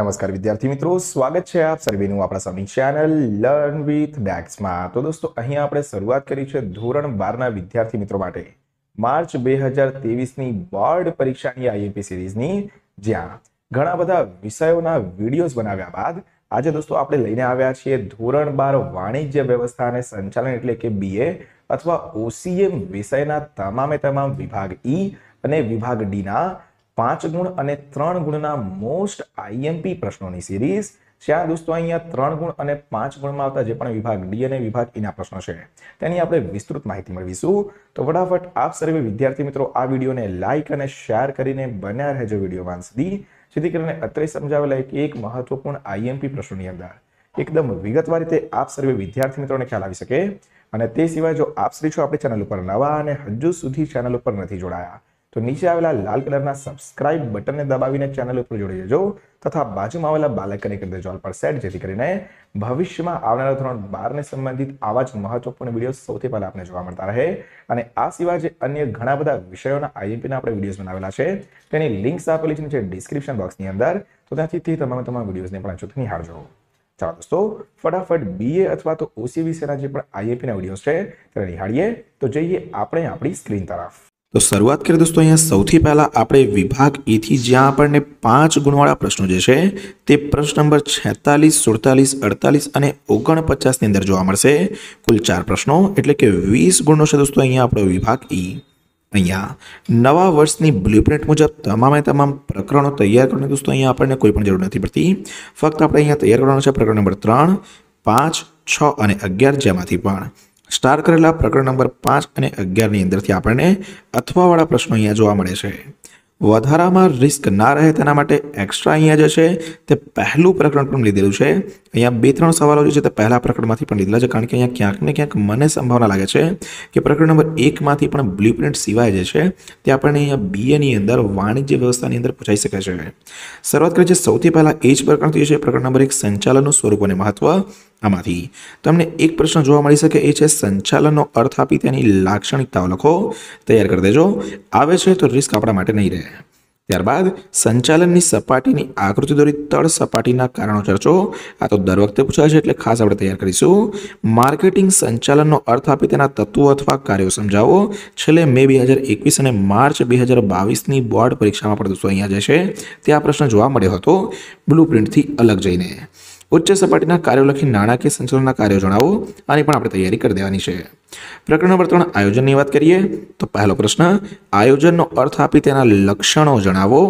નમસ્કાર વિદ્યાર્થી મિત્રો સ્વાગત છે આપ સર્વેનું આપણા સૌની ચેનલ લર્ન વિથ ડેક્સમાં તો દોસ્તો અહીંયા આપણે શરૂઆત કરી છે ધોરણ બારના વિદ્યાર્થી મિત્રો માટે માર્ચ બે હજાર ની બોર્ડ પરીક્ષાની આઈએપી સિરીઝની જ્યાં ઘણા બધા વિષયોના વિડીયોઝ બનાવ્યા બાદ આજે દોસ્તો આપણે લઈને આવ્યા છીએ ધોરણ બાર વાણિજ્ય વ્યવસ્થા અને સંચાલન એટલે કે બીએ અથવા ઓસીએમ વિષયના તમામે તમામ વિભાગ ઈ e અને વિભાગ ડીના પાંચ ગુણ અને ત્રણ ગુણના મોસ્ટ આઈએમપી પ્રશ્નોની સિરીઝ ચાર દોસ્તો અહીંયા ત્રણ ગુણ અને પાંચ ગુણમાં આવતા જે પણ વિભાગ ડી અને વિભાગ ઈના e પ્રશ્નો છે તેની આપણે વિસ્તૃત માહિતી મેળવીશું તો ફટાફટ આપ સર્વે વિદ્યાર્થી મિત્રો આ વિડીયોને લાઇક અને શેર કરીને બન્યા રહેજો વિડીયો વાંચ સુધી જેથી કરીને અત્રે સમજાવેલા એક એક મહત્વપૂર્ણ આઈએમપી પ્રશ્નોની અંદર એકદમ વિગતવાર રીતે આપ સર્વે વિદ્યાર્થી મિત્રોને ખ્યાલ આવી શકે અને તે સિવાય જો આપ શ્રી છો આપણી ચેનલ ઉપર નવા અને હજુ સુધી ચેનલ ઉપર નથી જોડાયા તો નીચે આવેલા લાલ કલરના સબસ્ક્રાઇબ બટનને દબાવીને ચેનલ ઉપર જોડી દેજો તથા બાજુમાં આવેલા બાલકને કરી દેજો પર સેટ જેથી કરીને ભવિષ્યમાં આવનારા ધોરણ બારને સંબંધિત આવા જ મહત્વપૂર્ણ વિડીયો સૌથી પહેલા આપણે જોવા મળતા રહે અને આ સિવાય જે અન્ય ઘણા બધા વિષયોના આઈએમપીના આપણે વિડીયોઝ બનાવેલા છે તેની લિંક્સ આપેલી છે નીચે ડિસ્ક્રિપ્શન બોક્સની અંદર તો ત્યાંથી તમે તમારા વિડીયોઝને પણ અચૂક નિહાળજો ચાલો દોસ્તો ફટાફટ બીએ અથવા તો ઓસી વિશેના જે પણ આઈએમપીના વિડીયોઝ છે તેને નિહાળીએ તો જઈએ આપણે આપણી સ્ક્રીન તરફ તો શરૂઆત કરીએ દોસ્તો અહીંયા સૌથી પહેલાં આપણે વિભાગ એથી જ્યાં આપણને પાંચ ગુણવાળા પ્રશ્નો જે છે તે પ્રશ્ન નંબર છેતાલીસ સુડતાલીસ અડતાલીસ અને ઓગણપચાસની અંદર જોવા મળશે કુલ ચાર પ્રશ્નો એટલે કે વીસ ગુણનો છે દોસ્તો અહીંયા આપણો વિભાગ ઈ અહીંયા નવા વર્ષની બ્લુપ્રિન્ટ મુજબ તમામે તમામ પ્રકરણો તૈયાર કરવાની દોસ્તો અહીંયા આપણને કોઈ પણ જરૂર નથી પડતી ફક્ત આપણે અહીંયા તૈયાર કરવાનો છે પ્રકરણ નંબર ત્રણ પાંચ છ અને અગિયાર જેમાંથી પણ સ્ટાર કરેલા પ્રકરણ નંબર પાંચ અને અગિયારની અંદરથી આપણને અથવાવાળા પ્રશ્નો અહીંયા જોવા મળે છે વધારામાં રિસ્ક ના રહે તેના માટે એક્સ્ટ્રા અહીંયા જે છે તે પહેલું પ્રકરણ પણ લીધેલું છે અહીંયા બે ત્રણ સવાલો જે છે તે પહેલા પ્રકરણમાંથી પણ લીધેલા છે કારણ કે અહીંયા ક્યાંક ને ક્યાંક મને સંભાવના લાગે છે કે પ્રકરણ નંબર એકમાંથી પણ બ્લુપ્રિન્ટ સિવાય જે છે તે આપણને અહીંયા બીએની અંદર વાણિજ્ય વ્યવસ્થાની અંદર પૂછાઈ શકે છે શરૂઆત કરીએ છીએ સૌથી પહેલાં એ જ પ્રકરણથી છે પ્રકરણ નંબર એક સંચાલનનું સ્વરૂપ અને મહત્વ આમાંથી તમને એક પ્રશ્ન જોવા મળી શકે એ છે સંચાલનનો અર્થ આપી તેની લાક્ષણિકતાઓ લખો તૈયાર કરી દેજો આવે છે તો રિસ્ક આપણા માટે નહીં રહે ત્યારબાદ સંચાલનની સપાટીની આકૃતિ દોરી તળ સપાટીના કારણો ચર્ચો આ તો દર વખતે પૂછાય છે એટલે ખાસ આપણે તૈયાર કરીશું માર્કેટિંગ સંચાલનનો અર્થ આપી તેના તત્વો અથવા કાર્યો સમજાવો છેલ્લે મે બે હજાર એકવીસ અને માર્ચ બે હજાર બાવીસની બોર્ડ પરીક્ષામાં પણ દોસ્તો અહીંયા જે છે તે આ પ્રશ્ન જોવા મળ્યો હતો બ્લુ પ્રિન્ટથી અલગ જઈને ઉચ્ચ સપાટીના કાર્યો લખી નાણાકીય સંચાલનના કાર્યો જણાવો આની પણ આપણે તૈયારી કરી દેવાની છે પ્રકરણ નંબર ત્રણ આયોજનની વાત કરીએ તો પહેલો પ્રશ્ન આયોજનનો અર્થ આપી તેના લક્ષણો જણાવો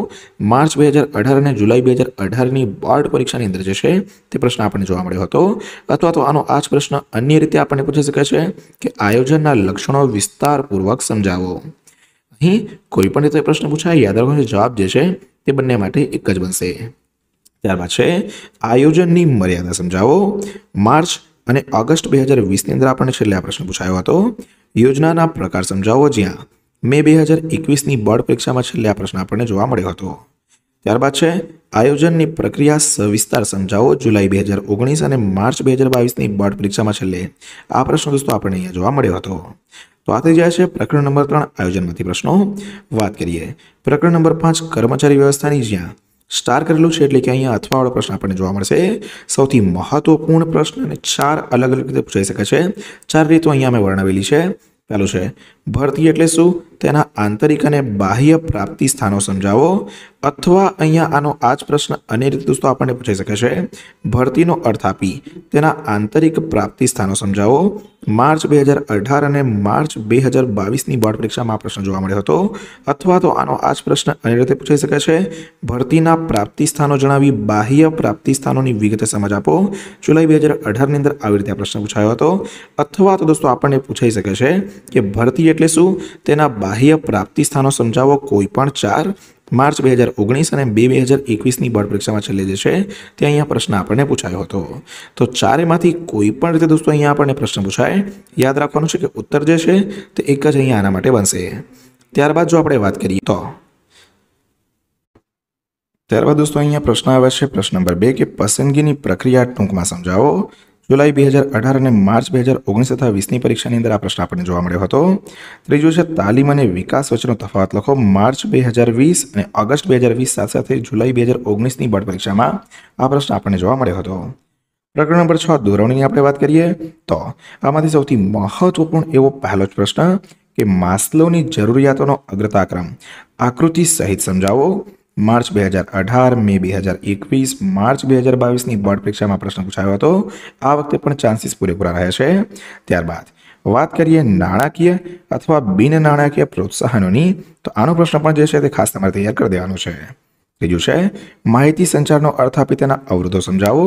માર્ચ બે હજાર અઢાર અને જુલાઈ બે હજાર અઢારની બોર્ડ પરીક્ષાની અંદર જે છે તે પ્રશ્ન આપણને જોવા મળ્યો હતો અથવા તો આનો આ જ પ્રશ્ન અન્ય રીતે આપણને પૂછી શકે છે કે આયોજનના લક્ષણો વિસ્તારપૂર્વક સમજાવો અહીં કોઈ પણ રીતે પ્રશ્ન પૂછાય યાદ રાખવાનો જવાબ જે છે તે બંને માટે એક જ બનશે ત્યારબાદ છે આયોજનની મર્યાદા સમજાવો માર્ચ અને ઓગસ્ટ બે હજાર વીસની અંદર આપણને છેલ્લે આ પ્રશ્ન પૂછાયો હતો યોજનાના પ્રકાર સમજાવો જ્યાં મે બે હજાર એકવીસની બોર્ડ પરીક્ષામાં છેલ્લે આ પ્રશ્ન આપણને જોવા મળ્યો હતો ત્યારબાદ છે આયોજનની પ્રક્રિયા સવિસ્તાર સમજાવો જુલાઈ બે હજાર ઓગણીસ અને માર્ચ બે હજાર બાવીસની બોર્ડ પરીક્ષામાં છેલ્લે આ પ્રશ્ન દોસ્તો આપણને અહીંયા જોવા મળ્યો હતો તો આ થઈ જાય છે પ્રકરણ નંબર ત્રણ આયોજનમાંથી પ્રશ્નો વાત કરીએ પ્રકરણ નંબર પાંચ કર્મચારી વ્યવસ્થાની જ્યાં સ્ટાર કરેલું છે એટલે કે અહીંયા અથવાવાળો પ્રશ્ન આપણને જોવા મળશે સૌથી મહત્વપૂર્ણ પ્રશ્ન અને ચાર અલગ અલગ રીતે પૂછાઈ શકે છે ચાર રીતો અહીંયા અમે વર્ણવેલી છે પહેલું છે ભરતી એટલે શું તેના આંતરિક અને બાહ્ય પ્રાપ્તિ સ્થાનો સમજાવો અથવા અહીંયા આનો આ જ પ્રશ્ન અન્ય રીતે દોસ્તો આપણને પૂછાઈ શકે છે ભરતીનો અર્થ આપી તેના આંતરિક પ્રાપ્તિ સ્થાનો સમજાવો માર્ચ બે હજાર અઢાર અને માર્ચ બે હજાર બાવીસની બોર્ડ પરીક્ષામાં આ પ્રશ્ન જોવા મળ્યો હતો અથવા તો આનો આ જ પ્રશ્ન અન્ય રીતે પૂછાઈ શકે છે ભરતીના પ્રાપ્તિ સ્થાનો જણાવી બાહ્ય પ્રાપ્તિ સ્થાનોની વિગતે સમજ આપો જુલાઈ બે હજાર અઢારની અંદર આવી રીતે આ પ્રશ્ન પૂછાયો હતો અથવા તો દોસ્તો આપણને પૂછાઈ શકે છે કે ભરતી એટલે શું તેના બાહ્ય પ્રાપ્તિ સ્થાનો સમજાવો કોઈ પણ ચાર માર્ચ બે હજાર ઓગણીસ અને બે બે હજાર એકવીસની બોર્ડ પરીક્ષામાં છેલ્લે જશે છે તે અહીંયા પ્રશ્ન આપણને પૂછાયો હતો તો ચારેમાંથી કોઈ પણ રીતે દોસ્તો અહીંયા આપણને પ્રશ્ન પૂછાય યાદ રાખવાનું છે કે ઉત્તર જે છે તે એક જ અહીંયા આના માટે બનશે ત્યારબાદ જો આપણે વાત કરીએ તો ત્યારબાદ દોસ્તો અહીંયા પ્રશ્ન આવે છે પ્રશ્ન નંબર બે કે પસંદગીની પ્રક્રિયા ટૂંકમાં સમજાવો જુલાઈ બે હજાર અઢાર અને માર્ચ બે હજાર ઓગણીસ તથા વીસની પરીક્ષાની અંદર આ પ્રશ્ન આપણને જોવા મળ્યો હતો ત્રીજું છે તાલીમ અને વિકાસ વચ્ચેનો તફાવત લખો માર્ચ બે હજાર વીસ અને ઓગસ્ટ બે હજાર વીસ સાથે સાથે જુલાઈ બે હજાર ઓગણીસની બોર્ડ પરીક્ષામાં આ પ્રશ્ન આપણને જોવા મળ્યો હતો પ્રકરણ નંબર છ ધોરણની આપણે વાત કરીએ તો આમાંથી સૌથી મહત્વપૂર્ણ એવો પહેલો જ પ્રશ્ન કે માસ્લોની જરૂરિયાતોનો અગ્રતાક્રમ આકૃતિ સહિત સમજાવો માર્ચ બે હજાર અઢાર મે બે હજાર એકવીસ માર્ચ બે હજાર બાવીસની બોર્ડ પરીક્ષામાં પ્રશ્ન પૂછાયો હતો આ વખતે પણ ચાન્સીસ પૂરેપૂરા રહે છે ત્યારબાદ વાત કરીએ નાણાકીય અથવા બિન નાણાકીય પ્રોત્સાહનોની તો આનો પ્રશ્ન પણ જે છે તે ખાસ તમારે તૈયાર કરી દેવાનો છે ત્રીજું છે માહિતી સંચારનો અર્થ આપી તેના અવરોધો સમજાવો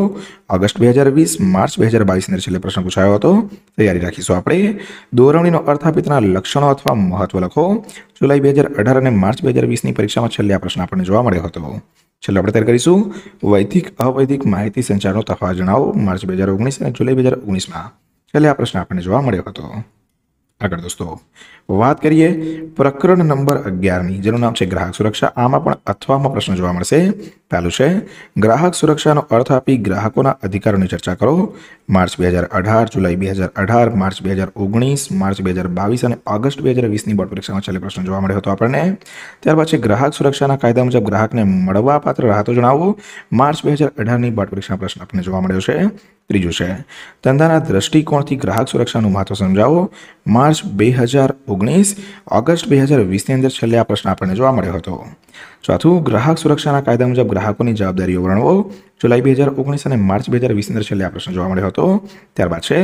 ઓગસ્ટ બે હજાર વીસ માર્ચ બે હજાર બાવીસને છેલ્લે પ્રશ્ન પૂછાયો હતો તૈયારી રાખીશું આપણે દોરવણીનો અર્થ આપી તેના લક્ષણો અથવા મહત્વ લખો જુલાઈ બે હજાર અઢાર અને માર્ચ બે હજાર વીસની પરીક્ષામાં છેલ્લે આ પ્રશ્ન આપણને જોવા મળ્યો હતો છેલ્લે આપણે તૈયાર કરીશું વૈદિક અવૈધિક માહિતી સંચારનો તફાવત જણાવો માર્ચ બે હજાર ઓગણીસ અને જુલાઈ બે હજાર ઓગણીસમાં છેલ્લે આ પ્રશ્ન આપણને જોવા મળ્યો હતો આગળ દોસ્તો વાત કરીએ પ્રકરણ નંબર અગિયારની જેનું નામ છે ગ્રાહક સુરક્ષા આમાં પણ અથવામાં પ્રશ્ન જોવા મળશે પહેલું છે ગ્રાહક સુરક્ષાનો અર્થ આપી ગ્રાહકોના અધિકારોની ચર્ચા કરો માર્ચ બે હજાર અઢાર જુલાઈ બે હજાર અઢાર માર્ચ બે હજાર ઓગણીસ માર્ચ બે હજાર બાવીસ અને ઓગસ્ટ બે હજાર વીસની બોર્ડ પરીક્ષામાં છેલ્લે પ્રશ્ન જોવા મળ્યો હતો આપણને ત્યારબાદ છે ગ્રાહક સુરક્ષાના કાયદા મુજબ ગ્રાહકને મળવાપાત્ર રાહતો જણાવો માર્ચ બે હજાર અઢારની બોર્ડ પરીક્ષાનો પ્રશ્ન આપણને જોવા મળ્યો છે ત્રીજું છે ધંધાના દ્રષ્ટિકોણથી ગ્રાહક સુરક્ષાનું મહત્વ સમજાવો માર્ચ બે હજાર ઓગણીસ ઓગસ્ટ બે હજાર વીસની અંદર છેલ્લે આ પ્રશ્ન આપણને જોવા મળ્યો હતો ચોથું ગ્રાહક સુરક્ષાના કાયદા મુજબ ગ્રાહકોની જવાબદારીઓ વર્ણવો જુલાઈ બે હજાર ઓગણીસ અને માર્ચ બે હજાર વીસની અંદર છેલ્લે આ પ્રશ્ન જોવા મળ્યો હતો ત્યારબાદ છે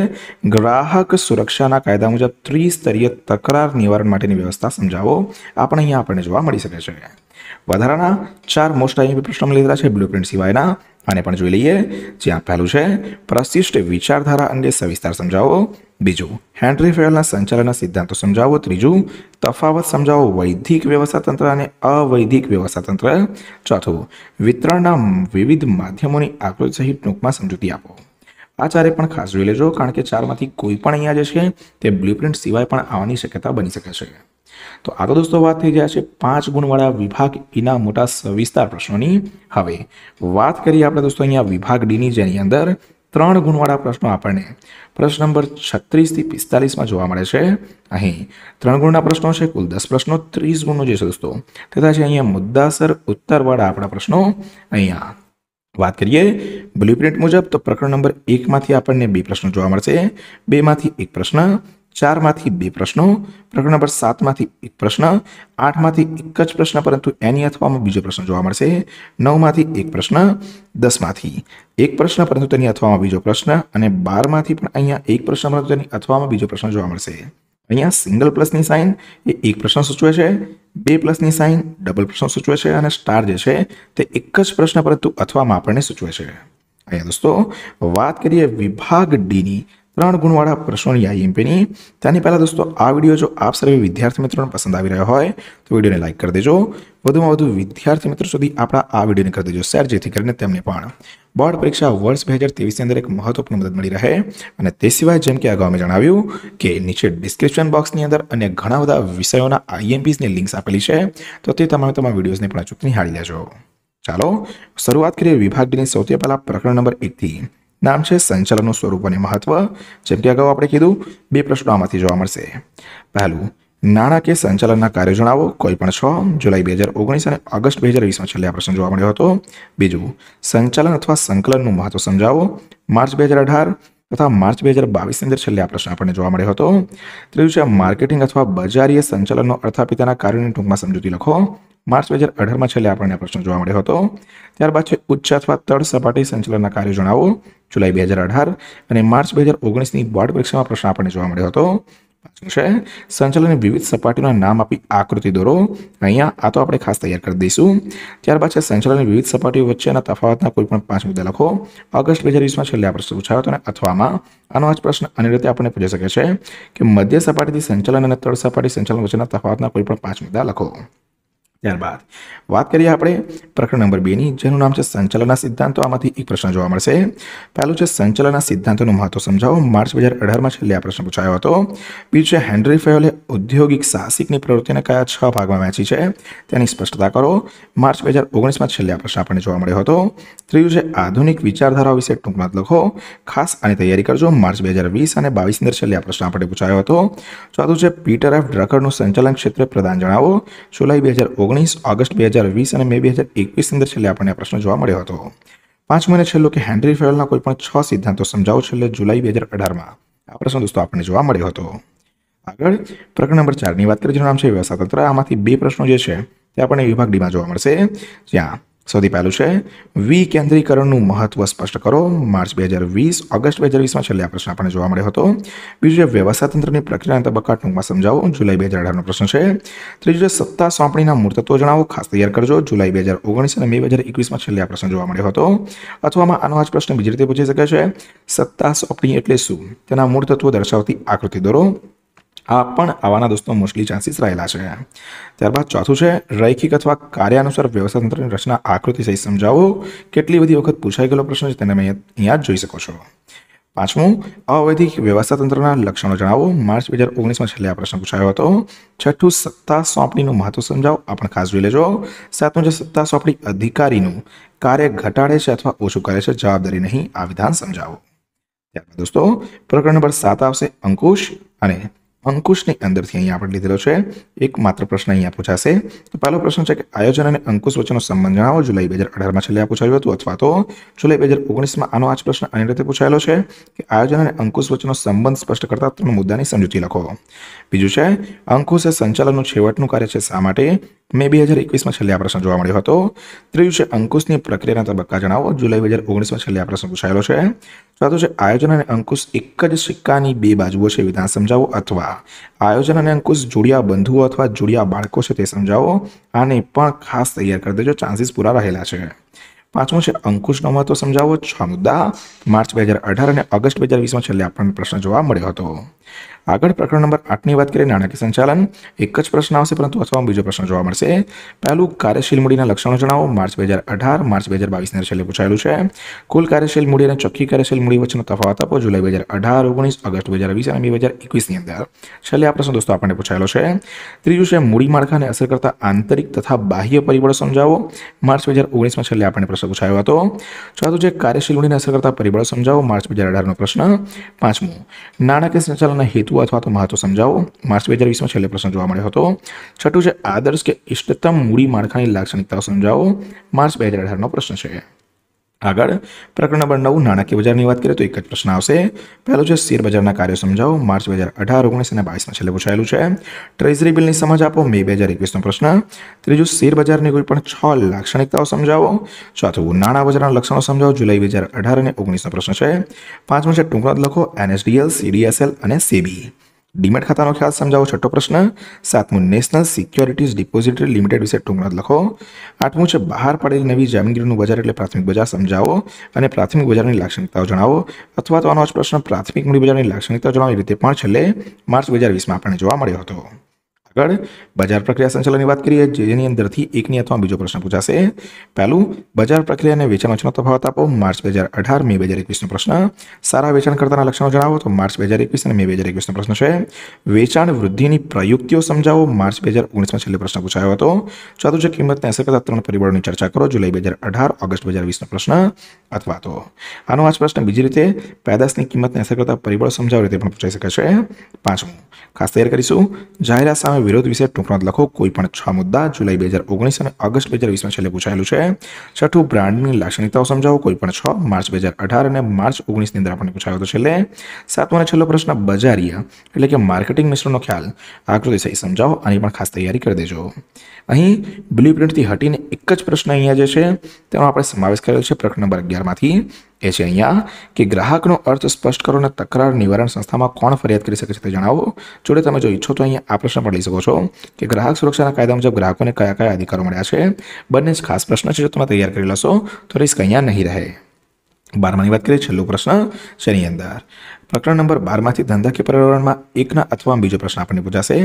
ગ્રાહક સુરક્ષાના કાયદા મુજબ ત્રિસ્તરીય તકરાર નિવારણ માટેની વ્યવસ્થા સમજાવો આ પણ અહીંયા આપણને જોવા મળી શકે છે વધારાના ચાર મોસ્ટ આઈએમપી પ્રશ્નો લીધા છે બ્લુપ્રિન્ટ સિવાયના અને પણ જોઈ લઈએ જ્યાં પહેલું છે પ્રશિષ્ટ વિચારધારા અંગે સવિસ્તાર સમજાવો બીજું હેન્ડ્રી ફેલના સંચાલનના સિદ્ધાંતો સમજાવો ત્રીજું તફાવત સમજાવો વૈદિક વ્યવસ્થાતંત્ર અને અવૈધિક વ્યવસ્થાતંત્ર ચોથું વિતરણના વિવિધ માધ્યમોની આકૃતિ સહિત ટૂંકમાં સમજૂતી આપો આ ચારે પણ ખાસ જોઈ લેજો કારણ કે ચારમાંથી કોઈ પણ અહીંયા જે છે તે બ્લુપ્રિન્ટ સિવાય પણ આવવાની શક્યતા બની શકે છે તો આ તો દોસ્તો વાત થઈ જાય છે પાંચ ગુણવાળા વિભાગ ઈના મોટા સવિસ્તાર પ્રશ્નોની હવે વાત કરીએ આપણે દોસ્તો અહીંયા વિભાગ ડીની જેની અંદર ત્રણ ગુણવાળા પ્રશ્નો આપણને પ્રશ્ન નંબર છત્રીસથી પિસ્તાલીસમાં જોવા મળે છે અહીં ત્રણ ગુણના પ્રશ્નો છે કુલ દસ પ્રશ્નો ત્રીસ ગુણનો જે છે દોસ્તો તથા છે અહીંયા મુદ્દાસર ઉત્તરવાળા આપણા પ્રશ્નો અહીંયા વાત કરીએ બ્લુપ્રિન્ટ મુજબ તો પ્રકરણ નંબર એકમાંથી આપણને બે પ્રશ્નો જોવા મળશે બેમાંથી એક પ્રશ્ન ચારમાંથી બે પ્રશ્નો પ્રકરણ નંબર સાતમાંથી એક પ્રશ્ન આઠમાંથી એક જ પ્રશ્ન પરંતુ એની અથવામાં બીજો પ્રશ્ન જોવા મળશે નવમાંથી એક પ્રશ્ન દસમાંથી એક પ્રશ્ન પરંતુ તેની અથવામાં બીજો પ્રશ્ન અને બારમાંથી પણ અહીંયા એક પ્રશ્ન પરંતુ તેની અથવામાં બીજો પ્રશ્ન જોવા મળશે અહીંયા સિંગલ પ્લસની સાઇન એ એક પ્રશ્ન સૂચવે છે બે પ્લસની સાઇન ડબલ પ્રશ્ન સૂચવે છે અને સ્ટાર જે છે તે એક જ પ્રશ્ન પરંતુ અથવામાં આપણને સૂચવે છે અહીંયા દોસ્તો વાત કરીએ વિભાગ ડીની ત્રણ ગુણવાળા પ્રશ્નોની આ એમપીની તેની પહેલાં દોસ્તો આ વિડીયો જો આપ સર્વે વિદ્યાર્થી મિત્રોને પસંદ આવી રહ્યો હોય તો વિડીયોને લાઇક કરી દેજો વધુમાં વધુ વિદ્યાર્થી મિત્રો સુધી આપણા આ વિડીયોને કરી દેજો શેર જેથી કરીને તેમને પણ બોર્ડ પરીક્ષા વર્ષ બે હજાર ત્રેવીસની અંદર એક મહત્વપૂર્ણ મદદ મળી રહે અને તે સિવાય જેમ કે અગાઉ મેં જણાવ્યું કે નીચે ડિસ્ક્રિપ્શન બોક્સની અંદર અને ઘણા બધા વિષયોના આઈએમપીસની લિંક્સ આપેલી છે તો તે તમામે તમારા વિડીયોઝને પણ અચૂક નિહાળી લેજો ચાલો શરૂઆત કરીએ વિભાગ ડીની સૌથી પહેલાં પ્રકરણ નંબર એકથી નામ છે સંચાલનનું સ્વરૂપ અને મહત્વ જેમ કે અગાઉ આપણે કીધું બે પ્રશ્નો આમાંથી જોવા મળશે પહેલું નાણાકીય સંચાલનના કાર્યો જણાવો કોઈ પણ છ જુલાઈ બે હજાર ઓગણીસ અને ઓગસ્ટ બે હજાર વીસમાં છેલ્લે આ પ્રશ્ન જોવા મળ્યો હતો બીજું સંચાલન અથવા સંકલનનું મહત્વ સમજાવો માર્ચ બે હજાર અઢાર તથા માર્ચ બે હજાર બાવીસ અંદર છેલ્લે આ પ્રશ્ન આપણને જોવા મળ્યો હતો ત્રીજું છે માર્કેટિંગ અથવા બજારીય સંચાલનનો અર્થાપિતાના કાર્યોની ટૂંકમાં સમજૂતી લખો માર્ચ બે હજાર અઢારમાં છેલ્લે આપણને પ્રશ્ન જોવા મળ્યો હતો ત્યારબાદ છે ઉચ્ચ અથવા તળ સપાટી સંચાલનના કાર્યો જણાવો જુલાઈ બે હજાર અઢાર અને માર્ચ બે હજાર ઓગણીસની બોર્ડ પરીક્ષામાં પ્રશ્ન આપણને જોવા મળ્યો હતો છે સંચાલનની વિવિધ સપાટીઓના નામ આપી આકૃતિ દોરો અહીંયા આ તો આપણે ખાસ તૈયાર કરી દઈશું ત્યારબાદ છે સંચાલનની વિવિધ સપાટીઓ વચ્ચેના તફાવતના કોઈ પણ પાંચ મુદ્દા લખો ઓગસ્ટ બે હજાર વીસમાં છેલ્લે આ પ્રશ્ન પૂછાયો હતો અને અથવામાં આનો આ જ પ્રશ્ન અન્ય રીતે આપણને પૂછી શકે છે કે મધ્ય સપાટીથી સંચાલન અને તળ સપાટી સંચાલન વચ્ચેના તફાવતના કોઈ પણ પાંચ મુદ્દા લખો ત્યારબાદ વાત કરીએ આપણે પ્રકરણ નંબર બે ની જેનું નામ છે સંચાલનના સિદ્ધાંતો આમાંથી એક પ્રશ્ન જોવા મળશે પહેલું છે સંચાલનના સિદ્ધાંતોનું મહત્વ સમજાવો માર્ચ બે હજાર અઢારમાં છેલ્લે આ પ્રશ્ન પૂછાયો હતો બીજું છે હેનરી ફેયોલે ઔદ્યોગિક સાહસિકની પ્રવૃત્તિને કયા છ ભાગમાં વહેંચી છે તેની સ્પષ્ટતા કરો માર્ચ બે હજાર ઓગણીસમાં છેલ્લે આ પ્રશ્ન આપણને જોવા મળ્યો હતો ત્રીજું છે આધુનિક વિચારધારા વિશે ટૂંકમાં લખો ખાસ આની તૈયારી કરજો માર્ચ બે હજાર વીસ અને બાવીસ અંદર છેલ્લે આ પ્રશ્ન આપણે પૂછાયો હતો ચોથું છે પીટર એફ ડ્રકરનું સંચાલન ક્ષેત્રે પ્રદાન જણાવો જુલાઈ બે હજાર ઓગણીસ ઓગણીસ ઓગસ્ટ બે હજાર વીસ અને મે બે હજાર એકવીસની અંદર છેલ્લે આપણને આ પ્રશ્ન જોવા મળ્યો હતો પાંચ મહિને છેલ્લો કે હેનરી ફેરલના કોઈ પણ છ સિદ્ધાંતો સમજાવો છેલ્લે જુલાઈ બે હજાર અઢારમાં આ પ્રશ્ન દોસ્તો આપણને જોવા મળ્યો હતો આગળ પ્રકરણ નંબર ચારની વાત કરીએ જેનું નામ છે વ્યવસ્થાતંત્ર આમાંથી બે પ્રશ્નો જે છે તે આપણને વિભાગ ડીમાં જોવા મળશે જ્યાં સૌથી પહેલું છે વિકેન્દ્રીકરણનું મહત્વ સ્પષ્ટ કરો માર્ચ બે હજાર વીસ ઓગસ્ટ બે હજાર વીસમાં છેલ્લા પ્રશ્ન આપણને જોવા મળ્યો હતો બીજું છે વ્યવસ્થાતંત્રની પ્રક્રિયાના તબક્કા ટૂંકમાં સમજાવો જુલાઈ બે હજાર અઢારનો પ્રશ્ન છે ત્રીજું છે સત્તા સોંપણીના મૂર્તત્વો જણાવો ખાસ તૈયાર કરજો જુલાઈ બે હજાર ઓગણીસ અને મે બે હજાર એકવીસમાં છેલ્લા પ્રશ્ન જોવા મળ્યો હતો અથવા આનો આ જ પ્રશ્ન બીજી રીતે પૂછી શકે છે સત્તા સોંપણી એટલે શું તેના મૂર્તત્વો દર્શાવતી આકૃતિ દોરો આ પણ આવાના દોસ્તો મોસ્ટલી ચાન્સીસ રહેલા છે ત્યારબાદ ચોથું છે રૈખિક અથવા કાર્યાનુસાર વ્યવસાય તંત્રની રચના આકૃતિ સહિત સમજાવો કેટલી બધી વખત પૂછાઈ ગયેલો પ્રશ્ન છે તેને તમે અહીંયા જ જોઈ શકો છો પાંચમું અવૈધિક વ્યવસ્થા તંત્રના લક્ષણો જણાવો માર્ચ બે હજાર ઓગણીસમાં છેલ્લે આ પ્રશ્ન પૂછાયો હતો છઠ્ઠું સત્તા સોંપણીનું મહત્વ સમજાવો આ પણ ખાસ જોઈ લેજો સાતમું છે સત્તા સોંપણી અધિકારીનું કાર્ય ઘટાડે છે અથવા ઓછું કરે છે જવાબદારી નહીં આ વિધાન સમજાવો ત્યારબાદ દોસ્તો પ્રકરણ નંબર સાત આવશે અંકુશ અને અંકુશની અંદરથી અહીંયા આપણે લીધેલો છે એક માત્ર પ્રશ્ન અહીંયા પૂછાશે તો પહેલો પ્રશ્ન છે કે આયોજન અને અંકુશ વચ્ચેનો સંબંધ જણાવો જુલાઈ બે હજાર અઢારમાં છેલ્લે આ પૂછાયું હતું અથવા તો જુલાઈ બે હજાર ઓગણીસમાં આનો આ જ પ્રશ્ન આની રીતે પૂછાયેલો છે કે આયોજન અને અંકુશ વચ્ચેનો સંબંધ સ્પષ્ટ કરતા ત્રણ મુદ્દાની સમજૂતી લખો બીજું છે અંકુશ એ સંચાલનનું છેવટનું કાર્ય છે શા માટે મે બે હજાર એકવીસમાં છેલ્લા પ્રશ્ન જોવા મળ્યો હતો ત્રીજું છે અંકુશની પ્રક્રિયાના તબક્કા જણાવો જુલાઈ બે હજાર ઓગણીસમાં છેલ્લા પ્રશ્ન પૂછાયેલો છે ચોથું છે આયોજન અને અંકુશ એક જ સિક્કાની બે બાજુઓ છે વિધાન સમજાવો અથવા આયોજન અને અંકુશ જોડિયા બંધુઓ અથવા જોડિયા બાળકો છે તે સમજાવો આને પણ ખાસ તૈયાર કરી દેજો ચાન્સીસ પૂરા રહેલા છે પાંચમો છે અંકુશનો મહત્વ સમજાવો છ મુદ્દા માર્ચ બે હજાર અઢાર અને ઓગસ્ટ બે હજાર વીસમાં છેલ્લે આપણને પ્રશ્ન જોવા મળ્યો હતો આગળ પ્રકરણ નંબર આઠની વાત કરીએ નાણાકીય સંચાલન એક જ પ્રશ્ન આવશે પરંતુ અથવા બીજો પ્રશ્ન જોવા મળશે પહેલું કાર્યશીલ મૂડીના લક્ષણો જણાવો માર્ચ બે અઢાર માર્ચ બે હજાર બાવીસને છેલ્લે પૂછાયેલું છે કુલ કાર્યશીલ મૂડી અને ચોખ્ખી કાર્યશીલ મૂડી વચ્ચેનો તફાવત આપો જુલાઈ બે હજાર અઢાર ઓગણીસ ઓગસ્ટ બે હજાર વીસ અને બે હજાર એકવીસની અંદર છેલ્લે આ પ્રશ્ન દોસ્તો આપણને પૂછાયેલો છે ત્રીજું છે મૂડી માળખાને અસર કરતા આંતરિક તથા બાહ્ય પરિબળો સમજાવો માર્ચ બે હજાર ઓગણીસમાં છેલ્લે આપણને પ્રશ્ન પૂછાયો હતો ચોથું છે કાર્યશીલ મૂડીને અસર કરતા પરિબળો સમજાવો માર્ચ બે હજાર અઢારનો પ્રશ્ન પાંચમું નાણાકીય સંચાલન આંદોલનના હેતુ અથવા તો મહત્વ સમજાવો માર્ચ બે હજાર વીસમાં છેલ્લો પ્રશ્ન જોવા મળ્યો હતો છઠ્ઠું છે આદર્શ કે ઇષ્ટતમ મૂડી માળખાની લાક્ષણિકતાઓ સમજાવો માર્ચ બે હજાર અઢારનો પ્રશ્ન છે આગળ પ્રકરણ નંબર નવ નાણાકીય બજારની વાત કરીએ તો એક જ પ્રશ્ન આવશે પહેલો છે શેર બજારના કાર્યો સમજાવો માર્ચ બે હજાર અઢાર ઓગણીસ અને બાવીસમાં છેલ્લે પૂછાયેલું છે ટ્રેઝરી બિલની સમજ આપો મે બે હજાર એકવીસનો પ્રશ્ન ત્રીજું શેર બજારની કોઈ પણ છ લાક્ષણિકતાઓ સમજાવો ચોથું નાણાં બજારના લક્ષણો સમજાવો જુલાઈ બે હજાર અઢાર અને ઓગણીસનો પ્રશ્ન છે પાંચમો છે ટૂંકમાં લખો એનએસડીએલ સીડીએસએલ અને સીબી ડીમેટ ખાતાનો ખ્યાલ સમજાવો છઠ્ઠો પ્રશ્ન સાતમો નેશનલ સિક્યોરિટીઝ ડિપોઝિટરી લિમિટેડ વિશે ટૂંકમાં લખો આઠમું છે બહાર પડેલી નવી જામીનગીરીનું બજાર એટલે પ્રાથમિક બજાર સમજાવો અને પ્રાથમિક બજારની લાક્ષણિકતાઓ જણાવો અથવા તો આનો જ પ્રશ્ન પ્રાથમિક મૂડી બજારની લાક્ષણિકતાઓ જણાવો રીતે પણ છેલ્લે માર્ચ બે હજાર વીસમાં આપણને જોવા મળ્યો હતો આગળ બજાર પ્રક્રિયા સંચાલનની વાત કરીએ જેની અંદરથી એકની અથવા બીજો પ્રશ્ન પૂછાશે પહેલું બજાર પ્રક્રિયા અને વેચાણ વચ્ચેનો તફાવત આપો માર્ચ બે હજાર અઢાર મે બે હજાર એકવીસનો પ્રશ્ન સારા વેચાણકર્તાના લક્ષણો જણાવો તો માર્ચ બે હજાર એકવીસ અને મે બે હજાર એકવીસનો પ્રશ્ન છે વેચાણ વૃદ્ધિની પ્રયુક્તિઓ સમજાવો માર્ચ બે હજાર ઓગણીસમાં છેલ્લે પ્રશ્ન પૂછાયો હતો ચોથું છે કિંમતને અસર કરતા ત્રણ પરિબળોની ચર્ચા કરો જુલાઈ બે હજાર અઢાર ઓગસ્ટ બે હજાર વીસનો પ્રશ્ન અથવા તો આનો આ જ પ્રશ્ન બીજી રીતે પેદાશની કિંમતને અસર કરતા પરિબળો સમજાવો રીતે પણ પૂછાઈ શકે છે પાંચમું ખાસ તૈયાર કરીશું જાહેરાત સામે વિરોધ વિશે ટૂંકમાં લખો કોઈ પણ છ મુદ્દા જુલાઈ બે હજાર ઓગણીસ અને ઓગસ્ટ બે હજાર વીસમાં છેલ્લે પૂછાયેલું છે છઠ્ઠું બ્રાન્ડની લાક્ષણિકતાઓ સમજાવો કોઈ પણ છ માર્ચ બે હજાર અઢાર અને માર્ચ ઓગણીસની અંદર આપણને પૂછાયો હતો છેલ્લે સાતમો અને છેલ્લો પ્રશ્ન બજારિયા એટલે કે માર્કેટિંગ મિશ્રણનો ખ્યાલ આકૃતિ સહી સમજાવો આની પણ ખાસ તૈયારી કરી દેજો અહીં બ્લુ પ્રિન્ટથી હટીને એક જ પ્રશ્ન અહીંયા જે છે તેનો આપણે સમાવેશ કરેલો છે પ્રકરણ નંબર અગિયારમાંથી એ છે અહીંયા કે ગ્રાહકનો અર્થ સ્પષ્ટ કરો અને તકરાર નિવારણ સંસ્થામાં કોણ ફરિયાદ કરી શકે છે તે જણાવો જોડે તમે જો ઈચ્છો તો અહીંયા આ પ્રશ્ન પણ લઈ શકો છો કે ગ્રાહક સુરક્ષાના કાયદા મુજબ ગ્રાહકોને કયા કયા અધિકારો મળ્યા છે બંને જ ખાસ પ્રશ્ન છે જો તમે તૈયાર કરી લેશો તો રિસ્ક અહીંયા નહીં રહે બારમાની વાત કરીએ છેલ્લો પ્રશ્ન જેની અંદર પ્રકરણ નંબર બારમાંથી ધંધાકીય પર્યાવરણમાં એકના અથવા બીજો પ્રશ્ન આપણને પૂછાશે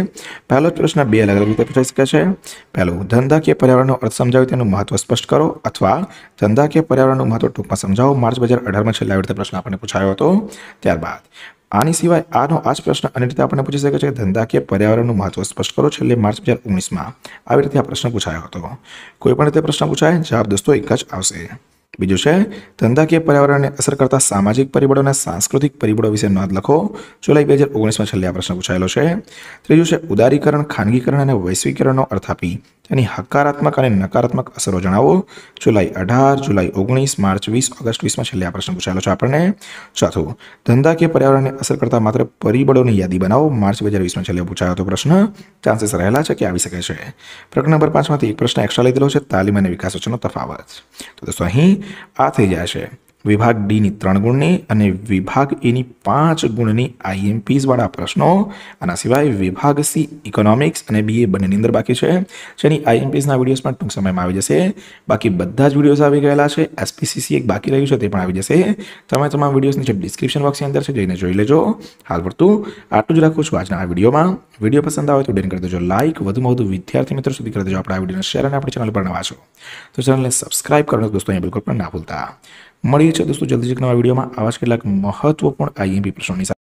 પહેલો પ્રશ્ન બે અલગ અલગ રીતે પૂછાઈ શકે છે પહેલો ધંધાકીય પર્યાવરણનો અર્થ સમજાવી તેનું મહત્વ સ્પષ્ટ કરો અથવા ધંધાકીય પર્યાવરણનું મહત્વ ટૂંકમાં સમજાવો માર્ચ બે હજાર અઢારમાં છેલ્લા રીતે પ્રશ્ન આપણને પૂછાયો હતો ત્યારબાદ આની સિવાય આનો આ જ પ્રશ્ન અન્ય રીતે આપણને પૂછી શકે છે કે ધંધાકીય પર્યાવરણનું મહત્વ સ્પષ્ટ કરો છેલ્લે માર્ચ બે હજાર ઓગણીસમાં આવી રીતે આ પ્રશ્ન પૂછાયો હતો કોઈ પણ રીતે પ્રશ્ન પૂછાય જવાબ દોસ્તો એક જ આવશે બીજું છે ધંધાકીય પર્યાવરણને અસર કરતા સામાજિક પરિબળો અને સાંસ્કૃતિક પરિબળો વિશે નોંધ લખો જુલાઈ બે હજાર ઓગણીસમાં છેલ્લે આ પ્રશ્ન પૂછાયેલો છે ત્રીજું છે ઉદારીકરણ ખાનગીકરણ અને વૈશ્વિકરણનો અર્થ આપી તેની હકારાત્મક અને નકારાત્મક અસરો જણાવો જુલાઈ અઢાર જુલાઈ ઓગણીસ માર્ચ વીસ ઓગસ્ટ વીસમાં છેલ્લે આ પ્રશ્ન પૂછાયેલો છે આપણને ચોથું ધંધા કે પર્યાવરણને અસર કરતા માત્ર પરિબળોની યાદી બનાવો માર્ચ બે હજાર વીસમાં છેલ્લે પૂછાયો હતો પ્રશ્ન ચાન્સીસ રહેલા છે કે આવી શકે છે પ્રકરણ નંબર પાંચમાંથી એક પ્રશ્ન એક્સ્ટ્રા લીધેલો છે તાલીમ અને વિકાસ વચ્ચેનો તફાવત તો દોસ્તો અહીં આ થઈ જાય છે વિભાગ ડીની ત્રણ ગુણની અને વિભાગ એની પાંચ ગુણની આઈએમપીઝવાળા પ્રશ્નો આના સિવાય વિભાગ સી ઇકોનોમિક્સ અને બી એ બંનેની અંદર બાકી છે જેની આઈએમપીઝના વિડીયોઝ પણ ટૂંક સમયમાં આવી જશે બાકી બધા જ વિડીયોઝ આવી ગયેલા છે એસપીસીસી એક બાકી રહ્યું છે તે પણ આવી જશે તમે તમામ વિડીયોઝ નીચે ડિસ્ક્રિપ્શન બોક્સની અંદર છે જઈને જોઈ લેજો હાલ પૂરતું આટલું જ રાખું છું આજના આ વિડીયોમાં વિડીયો પસંદ આવે તો ડેન કરી દેજો લાઇક વધુમાં વધુ વિદ્યાર્થી મિત્રો સુધી કરી દેજો આપણા વિડીયોને શેર અને આપણી ચેનલ પર નવા છો તો ચેનલને સબસ્ક્રાઇબ કરવાનો દોસ્તો અહીંયા બિલકુલ પણ ના ભૂલતા મળીએ છીએ દોસ્તો જલ્દી જ નવા વિડીયોમાં આવા જ કેટલાક મહત્વપૂર્ણ આઈએમપી પ્રશ્નોની